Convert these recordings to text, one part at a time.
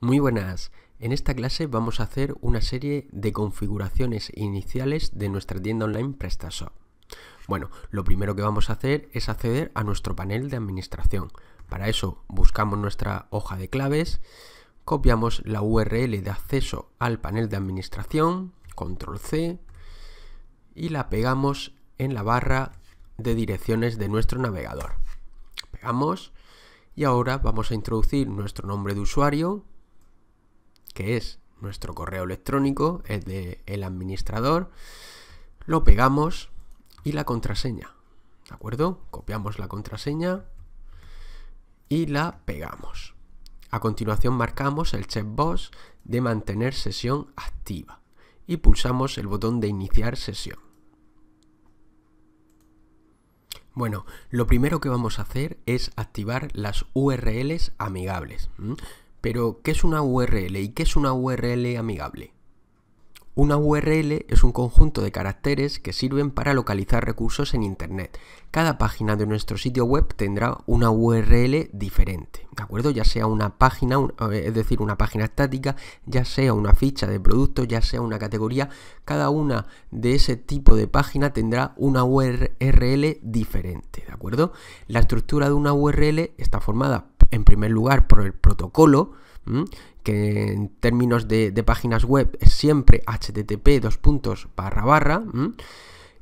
Muy buenas, en esta clase vamos a hacer una serie de configuraciones iniciales de nuestra tienda online PrestaShop. Bueno, lo primero que vamos a hacer es acceder a nuestro panel de administración. Para eso buscamos nuestra hoja de claves, copiamos la URL de acceso al panel de administración, control C, y la pegamos en la barra de direcciones de nuestro navegador. Pegamos y ahora vamos a introducir nuestro nombre de usuario, que es nuestro correo electrónico, el de el administrador, lo pegamos y la contraseña. ¿De acuerdo? Copiamos la contraseña y la pegamos. A continuación marcamos el checkbox de mantener sesión activa y pulsamos el botón de iniciar sesión. Bueno, lo primero que vamos a hacer es activar las URLs amigables. Pero, ¿qué es una URL y qué es una URL amigable? Una URL es un conjunto de caracteres que sirven para localizar recursos en Internet. Cada página de nuestro sitio web tendrá una URL diferente, ¿de acuerdo? Ya sea una página, eh, es decir, una página estática, ya sea una ficha de producto, ya sea una categoría, cada una de ese tipo de página tendrá una URL diferente, ¿de acuerdo? La estructura de una URL está formada en primer lugar por el protocolo, que en términos de, páginas web es siempre http dos puntos barra barra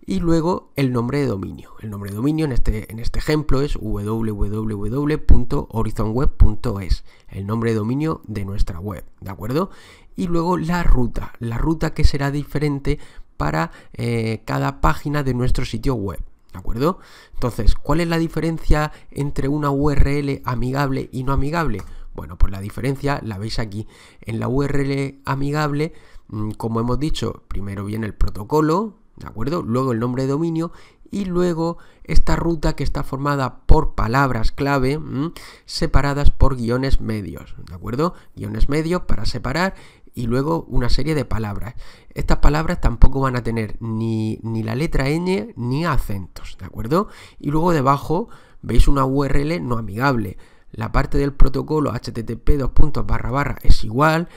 y luego el nombre de dominio. El nombre de dominio en este, en este ejemplo es www.horizonweb.es, el nombre de dominio de nuestra web, ¿de acuerdo? Y luego la ruta, la ruta que será diferente para eh, cada página de nuestro sitio web. ¿De acuerdo? Entonces, ¿cuál es la diferencia entre una URL amigable y no amigable? Bueno, pues la diferencia la veis aquí. En la URL amigable, mm, como hemos dicho, primero viene el protocolo, ¿de acuerdo? Luego el nombre de dominio y luego esta ruta que está formada por palabras clave mm, separadas por guiones medios, ¿de acuerdo? Guiones medios para separar y luego una serie de palabras. Estas palabras tampoco van a tener ni, ni la letra n ni acentos, ¿de acuerdo? Y luego debajo veis una URL no amigable. La parte del protocolo http dos puntos barra barra es igual,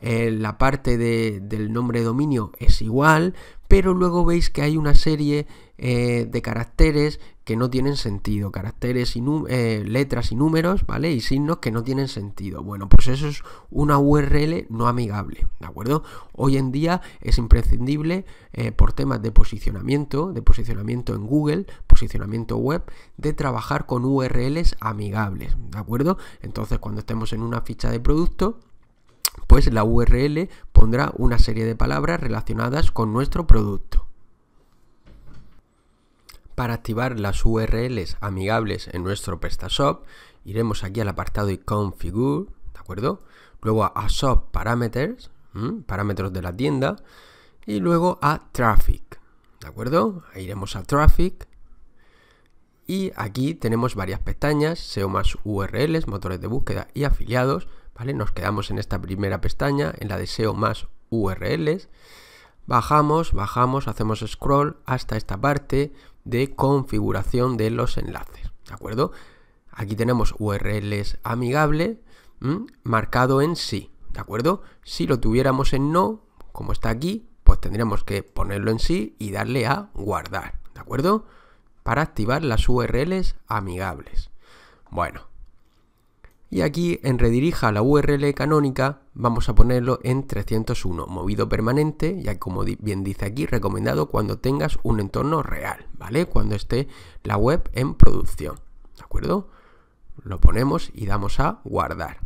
eh, la parte del nombre de dominio es igual, pero luego veis que hay una serie eh, de caracteres que no tienen sentido, caracteres y eh, letras y números, ¿vale? Y signos que no tienen sentido. Bueno, pues eso es una URL no amigable, ¿de acuerdo? Hoy en día es imprescindible eh, por temas de posicionamiento, de posicionamiento en Google, posicionamiento web, de trabajar con URLs amigables, ¿de acuerdo? Entonces, cuando estemos en una ficha de producto, pues la URL pondrá una serie de palabras relacionadas con nuestro producto. Para activar las URLs amigables en nuestro PrestaShop, iremos aquí al apartado y Configure, ¿de acuerdo? Luego a, Shop Parameters, parámetros de la tienda, y luego a Traffic, ¿de acuerdo? iremos a Traffic y aquí tenemos varias pestañas, SEO más URLs, motores de búsqueda y afiliados, ¿vale? Nos quedamos en esta primera pestaña, en la de SEO más URLs. Bajamos, bajamos, hacemos scroll hasta esta parte de configuración de los enlaces. ¿De acuerdo? Aquí tenemos URLs amigable marcado en sí. ¿De acuerdo? Si lo tuviéramos en no, como está aquí, pues tendríamos que ponerlo en sí y darle a guardar. ¿De acuerdo? Para activar las URLs amigables. Bueno, y aquí en redirija la URL canónica vamos a ponerlo en 301, movido permanente, ya como bien dice aquí, recomendado cuando tengas un entorno real, ¿vale? Cuando esté la web en producción, ¿de acuerdo? Lo ponemos y damos a guardar.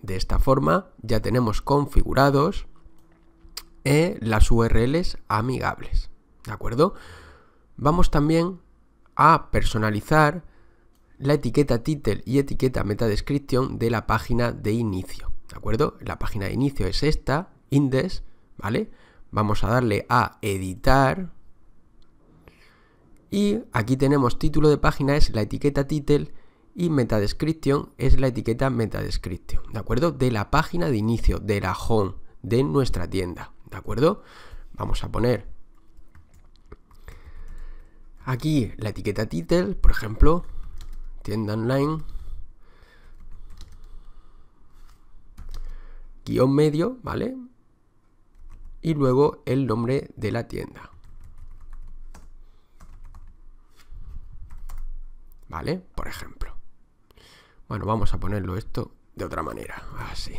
De esta forma ya tenemos configurados eh, las URLs amigables, ¿de acuerdo? Vamos también a personalizar la etiqueta title y etiqueta meta description de la página de inicio. ¿De acuerdo? La página de inicio es esta, index, ¿vale? Vamos a darle a editar. Y aquí tenemos título de página es la etiqueta title y meta description es la etiqueta meta description ¿de acuerdo? De la página de inicio, de la home, de nuestra tienda, ¿de acuerdo? Vamos a poner aquí la etiqueta title, por ejemplo, tienda online guión medio, ¿vale? Y luego el nombre de la tienda. ¿Vale? Por ejemplo. Bueno, vamos a ponerlo esto de otra manera, así.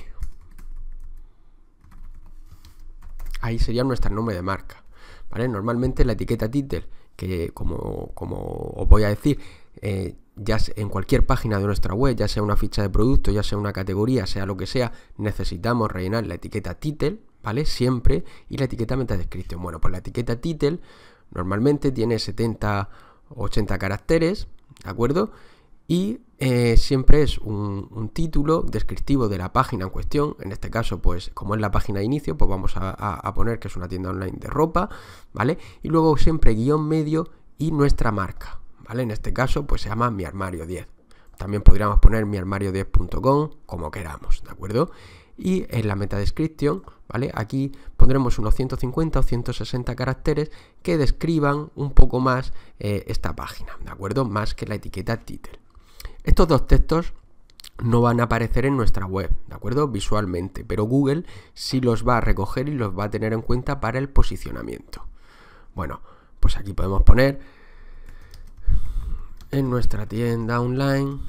Ahí sería nuestro nombre de marca, ¿vale? Normalmente la etiqueta title, que como, como os voy a decir, eh, ya en cualquier página de nuestra web, ya sea una ficha de producto, ya sea una categoría, sea lo que sea, necesitamos rellenar la etiqueta title, ¿vale? Siempre, y la etiqueta meta descripción. Bueno, pues la etiqueta title normalmente tiene 70, 80 caracteres, ¿de acuerdo? Y eh, siempre es un, título descriptivo de la página en cuestión. En este caso, pues como es la página de inicio, pues vamos a, a poner que es una tienda online de ropa, ¿vale? Y luego siempre guión medio y nuestra marca, ¿vale? En este caso, pues se llama mi armario 10. También podríamos poner mi armario10.com, como queramos, ¿de acuerdo? Y en la meta description, ¿vale? Aquí pondremos unos 150 o 160 caracteres que describan un poco más eh, esta página, ¿de acuerdo? Más que la etiqueta title. Estos dos textos no van a aparecer en nuestra web, ¿de acuerdo? Visualmente, pero Google sí los va a recoger y los va a tener en cuenta para el posicionamiento. Bueno, pues aquí podemos poner en nuestra tienda online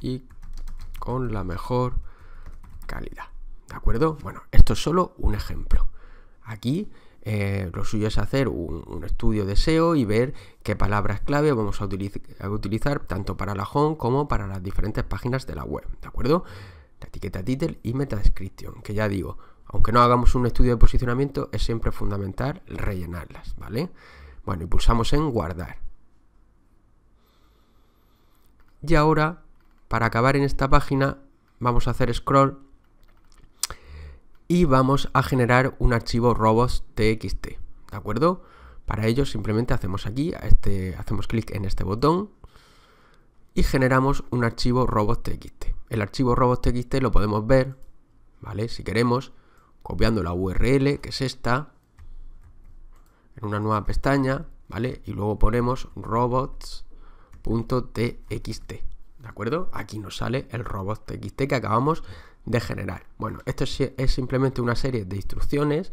y con la mejor calidad. ¿De acuerdo? Bueno, esto es solo un ejemplo. Aquí eh, lo suyo es hacer un, estudio de SEO y ver qué palabras clave vamos a, utilizar tanto para la home como para las diferentes páginas de la web, ¿de acuerdo? La etiqueta title y meta description, que ya digo, aunque no hagamos un estudio de posicionamiento, es siempre fundamental rellenarlas, ¿vale? Bueno, y pulsamos en guardar. Y ahora, para acabar en esta página, vamos a hacer scroll y vamos a generar un archivo robots.txt, ¿de acuerdo? Para ello simplemente hacemos aquí, este, hacemos clic en este botón y generamos un archivo robots.txt. El archivo robots.txt lo podemos ver, ¿vale? Si queremos, copiando la URL, que es esta, en una nueva pestaña, ¿vale? Y luego ponemos robots.txt, ¿de acuerdo? Aquí nos sale el robots.txt que acabamos de generar. Bueno, esto es simplemente una serie de instrucciones.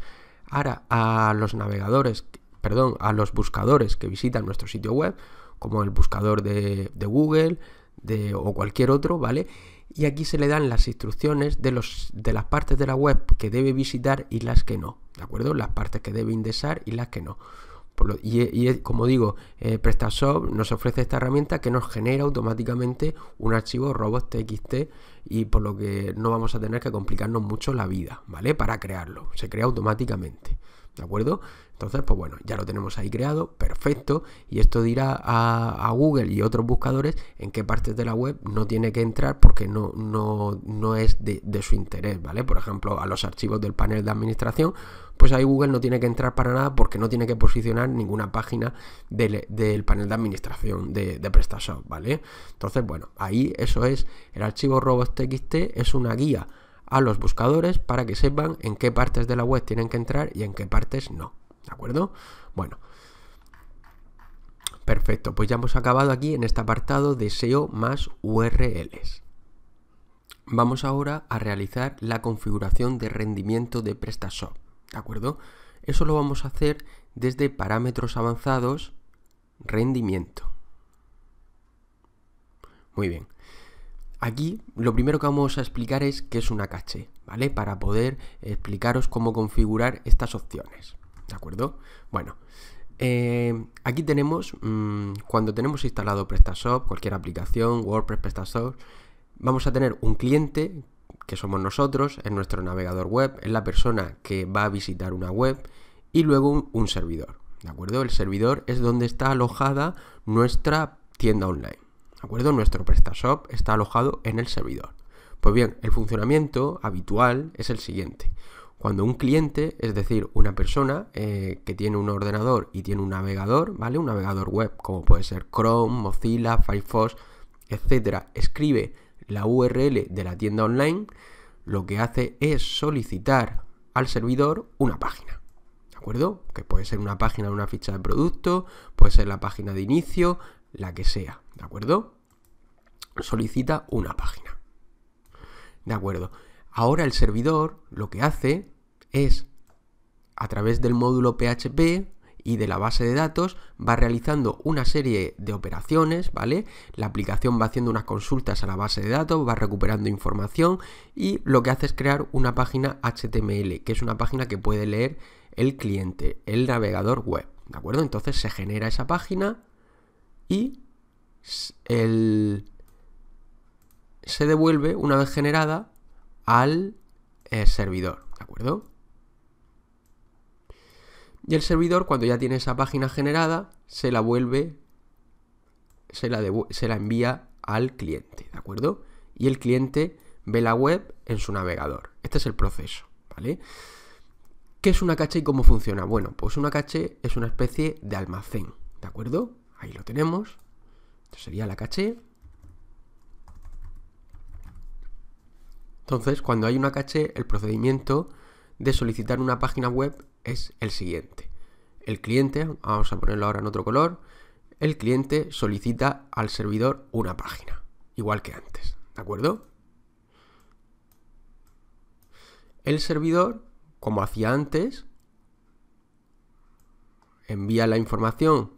Ahora a los navegadores, perdón, a los buscadores que visitan nuestro sitio web, como el buscador de, Google o cualquier otro, ¿vale? Y aquí se le dan las instrucciones de, los, de las partes de la web que debe visitar y las que no, ¿de acuerdo? Las partes que debe indexar y las que no y, como digo, eh, PrestaShop nos ofrece esta herramienta que nos genera automáticamente un archivo robots.txt y por lo que no vamos a tener que complicarnos mucho la vida, ¿vale? Para crearlo, se crea automáticamente, ¿de acuerdo? Entonces, pues bueno, ya lo tenemos ahí creado, perfecto, y esto dirá a, Google y otros buscadores en qué partes de la web no tiene que entrar porque no, no, es de, su interés, ¿vale? Por ejemplo, a los archivos del panel de administración, pues ahí Google no tiene que entrar para nada porque no tiene que posicionar ninguna página del, panel de administración de, de, PrestaShop, ¿vale? Entonces, bueno, ahí eso es, el archivo robots.txt es una guía a los buscadores para que sepan en qué partes de la web tienen que entrar y en qué partes no. ¿De acuerdo? Bueno. Perfecto, pues ya hemos acabado aquí en este apartado de SEO más URLs. Vamos ahora a realizar la configuración de rendimiento de PrestaShop. ¿De acuerdo? Eso lo vamos a hacer desde parámetros avanzados, rendimiento. Muy bien. Aquí lo primero que vamos a explicar es qué es una caché, ¿vale? Para poder explicaros cómo configurar estas opciones. ¿De acuerdo? Bueno, eh, aquí tenemos, mm, cuando tenemos instalado PrestaShop, cualquier aplicación, WordPress, PrestaShop, vamos a tener un cliente que somos nosotros, en nuestro navegador web, es la persona que va a visitar una web y luego un, un servidor. ¿De acuerdo? El servidor es donde está alojada nuestra tienda online. ¿De acuerdo? Nuestro PrestaShop está alojado en el servidor. Pues bien, el funcionamiento habitual es el siguiente. Cuando un cliente, es decir, una persona eh, que tiene un ordenador y tiene un navegador, ¿vale? Un navegador web, como puede ser Chrome, Mozilla, Firefox, etcétera, escribe la URL de la tienda online, lo que hace es solicitar al servidor una página. ¿De acuerdo? Que puede ser una página de una ficha de producto, puede ser la página de inicio, la que sea. ¿De acuerdo? Solicita una página. ¿De acuerdo? Ahora el servidor lo que hace es, a través del módulo PHP y de la base de datos, va realizando una serie de operaciones, ¿vale? La aplicación va haciendo unas consultas a la base de datos, va recuperando información y lo que hace es crear una página HTML, que es una página que puede leer el cliente, el navegador web, ¿de acuerdo? Entonces se genera esa página y se devuelve una vez generada al eh, servidor, ¿de acuerdo? Y el servidor, cuando ya tiene esa página generada, se la vuelve, se la, se la envía al cliente, ¿de acuerdo? Y el cliente ve la web en su navegador. Este es el proceso, ¿vale? ¿Qué es una caché y cómo funciona? Bueno, pues una caché es una especie de almacén, ¿de acuerdo? Ahí lo tenemos. Esto sería la caché. Entonces, cuando hay una caché, el procedimiento de solicitar una página web es el siguiente. El cliente, vamos a ponerlo ahora en otro color, el cliente solicita al servidor una página, igual que antes, ¿de acuerdo? El servidor, como hacía antes, envía la información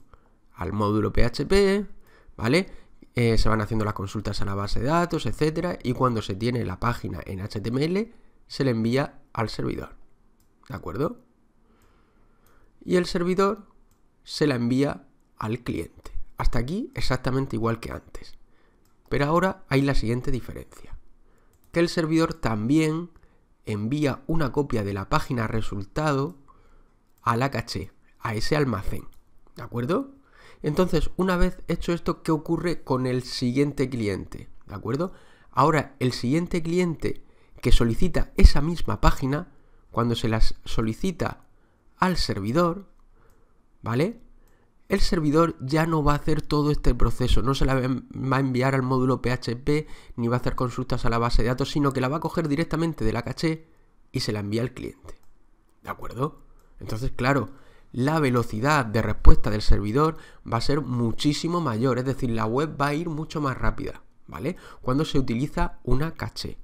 al módulo PHP, ¿vale? Eh, se van haciendo las consultas a la base de datos, etcétera, y cuando se tiene la página en HTML, se le envía al servidor. ¿De acuerdo? Y el servidor se la envía al cliente. Hasta aquí exactamente igual que antes. Pero ahora hay la siguiente diferencia. Que el servidor también envía una copia de la página resultado a la caché, a ese almacén. ¿De acuerdo? Entonces, una vez hecho esto, ¿qué ocurre con el siguiente cliente? ¿De acuerdo? Ahora, el siguiente cliente que solicita esa misma página, cuando se la solicita al servidor, ¿vale? El servidor ya no va a hacer todo este proceso, no se la va a enviar al módulo PHP ni va a hacer consultas a la base de datos, sino que la va a coger directamente de la caché y se la envía al cliente. ¿De acuerdo? Entonces, claro, la velocidad de respuesta del servidor va a ser muchísimo mayor, es decir, la web va a ir mucho más rápida, ¿vale? Cuando se utiliza una caché,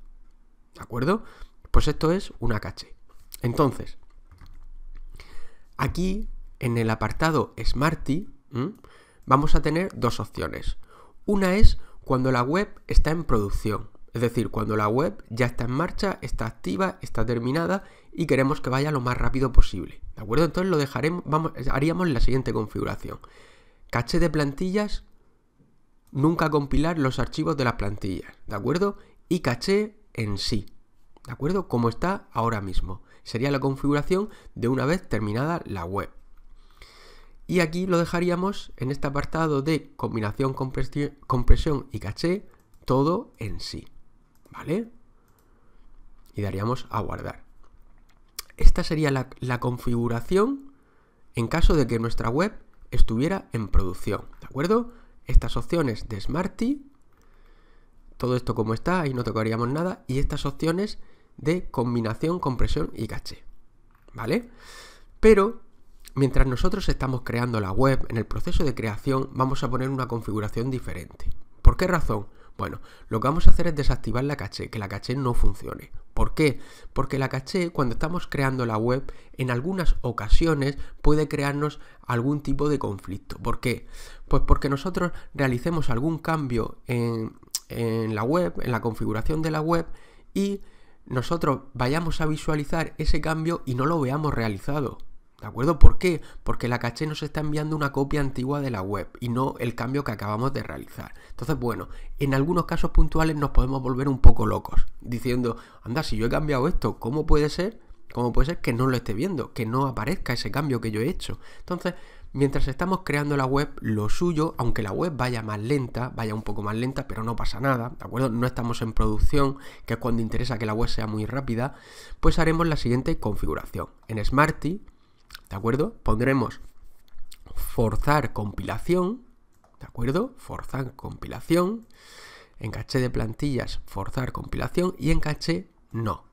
¿de acuerdo? Pues esto es una caché. Entonces, aquí en el apartado Smarty vamos a tener dos opciones. Una es cuando la web está en producción, es decir, cuando la web ya está en marcha, está activa, está terminada y queremos que vaya lo más rápido posible. ¿De acuerdo? Entonces lo dejaremos, vamos, haríamos la siguiente configuración. Caché de plantillas, nunca compilar los archivos de las plantillas, ¿de acuerdo? Y caché en sí, ¿de acuerdo? Como está ahora mismo. Sería la configuración de una vez terminada la web. Y aquí lo dejaríamos en este apartado de combinación, compresión y caché, todo en sí. ¿vale? Y daríamos a guardar. Esta sería la, configuración en caso de que nuestra web estuviera en producción, ¿de acuerdo? Estas opciones de Smarty, todo esto como está, ahí no tocaríamos nada, y estas opciones de combinación, compresión y caché, ¿vale? Pero mientras nosotros estamos creando la web, en el proceso de creación vamos a poner una configuración diferente. ¿Por qué razón? Bueno, lo que vamos a hacer es desactivar la caché, que la caché no funcione. ¿Por qué? Porque la caché, cuando estamos creando la web, en algunas ocasiones puede crearnos algún tipo de conflicto. ¿Por qué? Pues porque nosotros realicemos algún cambio en, en la web, en la configuración de la web y nosotros vayamos a visualizar ese cambio y no lo veamos realizado. ¿De acuerdo? ¿Por qué? Porque la caché nos está enviando una copia antigua de la web y no el cambio que acabamos de realizar. Entonces, bueno, en algunos casos puntuales nos podemos volver un poco locos, diciendo, anda, si yo he cambiado esto, ¿cómo puede ser? ¿Cómo puede ser que no lo esté viendo? Que no aparezca ese cambio que yo he hecho. Entonces, mientras estamos creando la web, lo suyo, aunque la web vaya más lenta, vaya un poco más lenta, pero no pasa nada, ¿de acuerdo? No estamos en producción, que es cuando interesa que la web sea muy rápida, pues haremos la siguiente configuración. En Smarty ¿De acuerdo? Pondremos forzar compilación, ¿de acuerdo? Forzar compilación, en caché de plantillas forzar compilación y en caché no,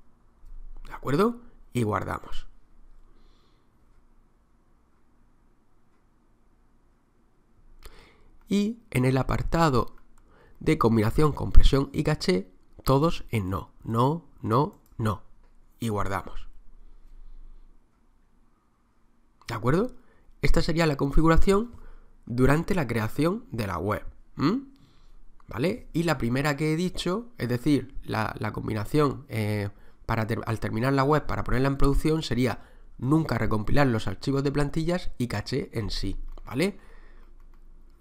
¿de acuerdo? Y guardamos. Y en el apartado de combinación, compresión y caché, todos en no, no, no, no. Y guardamos. ¿De acuerdo? Esta sería la configuración durante la creación de la web. ¿Vale? Y la primera que he dicho, es decir, la, combinación eh, para al terminar la web para ponerla en producción sería nunca recompilar los archivos de plantillas y caché en sí, ¿vale?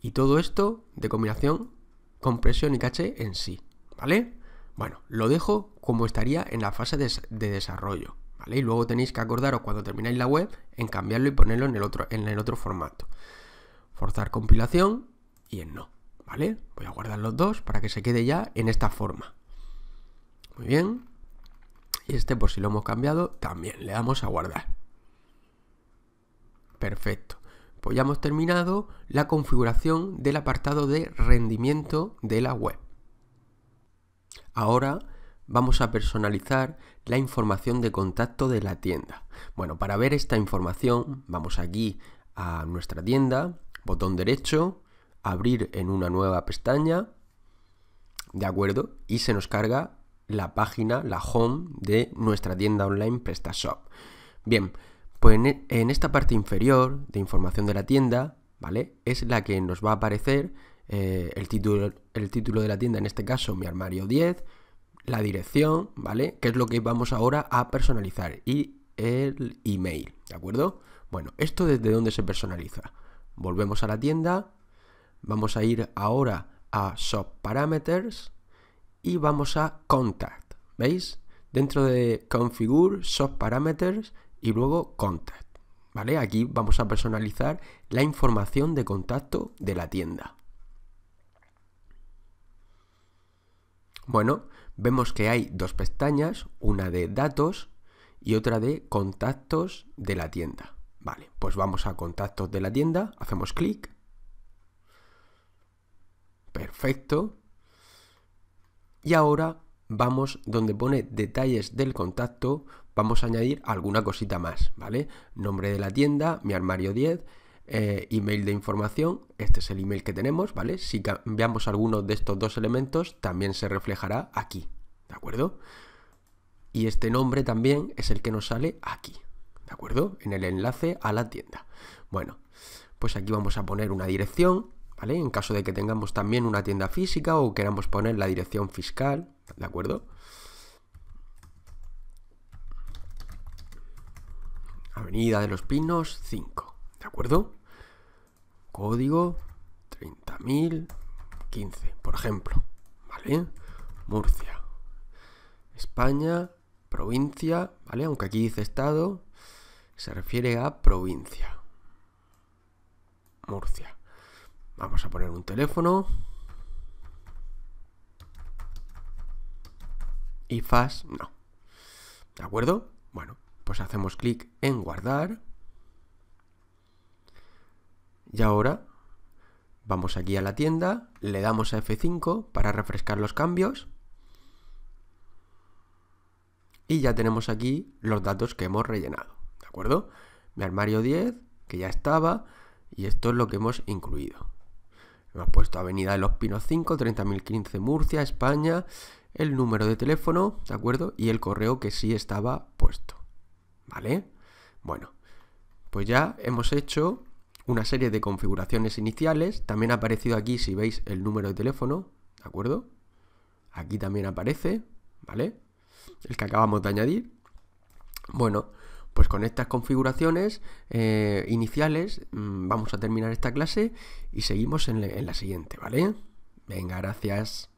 Y todo esto de combinación compresión y caché en sí, ¿vale? Bueno, lo dejo como estaría en la fase de, de desarrollo. Y luego tenéis que acordaros cuando termináis la web en cambiarlo y ponerlo en el otro, en el otro formato. Forzar compilación y en no, ¿vale? Voy a guardar los dos para que se quede ya en esta forma. Muy bien. Y este, por si lo hemos cambiado, también le damos a guardar. Perfecto. Pues ya hemos terminado la configuración del apartado de rendimiento de la web. Ahora vamos a personalizar la información de contacto de la tienda. Bueno, para ver esta información vamos aquí a nuestra tienda, botón derecho, abrir en una nueva pestaña, ¿de acuerdo? Y se nos carga la página, la home de nuestra tienda online PrestaShop. Bien, pues en, e, esta parte inferior de información de la tienda, ¿vale? Es la que nos va a aparecer eh, el, título, el título de la tienda, en este caso mi armario 10, la dirección, ¿vale? Que es lo que vamos ahora a personalizar. Y el email, ¿de acuerdo? Bueno, ¿esto desde dónde se personaliza? Volvemos a la tienda, vamos a ir ahora a Shop Parameters y vamos a Contact, ¿veis? Dentro de Configure, Shop Parameters y luego Contact, ¿vale? Aquí vamos a personalizar la información de contacto de la tienda. Bueno, vemos que hay dos pestañas, una de datos y otra de contactos de la tienda. Vale, pues vamos a contactos de la tienda, hacemos clic. Perfecto. Y ahora vamos donde pone detalles del contacto, vamos a añadir alguna cosita más, ¿vale? Nombre de la tienda, mi armario 10 eh, email de información, este es el email que tenemos, ¿vale? Si cambiamos alguno de estos dos elementos, también se reflejará aquí, ¿de acuerdo? Y este nombre también es el que nos sale aquí, ¿de acuerdo? En el enlace a la tienda. Bueno, pues aquí vamos a poner una dirección, ¿vale? En caso de que tengamos también una tienda física o queramos poner la dirección fiscal, ¿de acuerdo? Avenida de los Pinos 5 acuerdo? Código 30.015, por ejemplo. ¿Vale? Murcia. España, provincia, ¿vale? Aunque aquí dice estado, se refiere a provincia. Murcia. Vamos a poner un teléfono. Y FAS no. ¿De acuerdo? Bueno, pues hacemos clic en guardar. Y ahora vamos aquí a la tienda, le damos a F5 para refrescar los cambios y ya tenemos aquí los datos que hemos rellenado, ¿de acuerdo? Mi armario 10, que ya estaba, y esto es lo que hemos incluido. Hemos puesto Avenida de los Pinos 5, 30.015 Murcia, España, el número de teléfono, ¿de acuerdo? Y el correo que sí estaba puesto, ¿vale? Bueno, pues ya hemos hecho una serie de configuraciones iniciales. También ha aparecido aquí, si veis, el número de teléfono, ¿de acuerdo? Aquí también aparece, ¿vale? El que acabamos de añadir. Bueno, pues con estas configuraciones eh, iniciales mm, vamos a terminar esta clase y seguimos en, en la siguiente, ¿vale? Venga, gracias.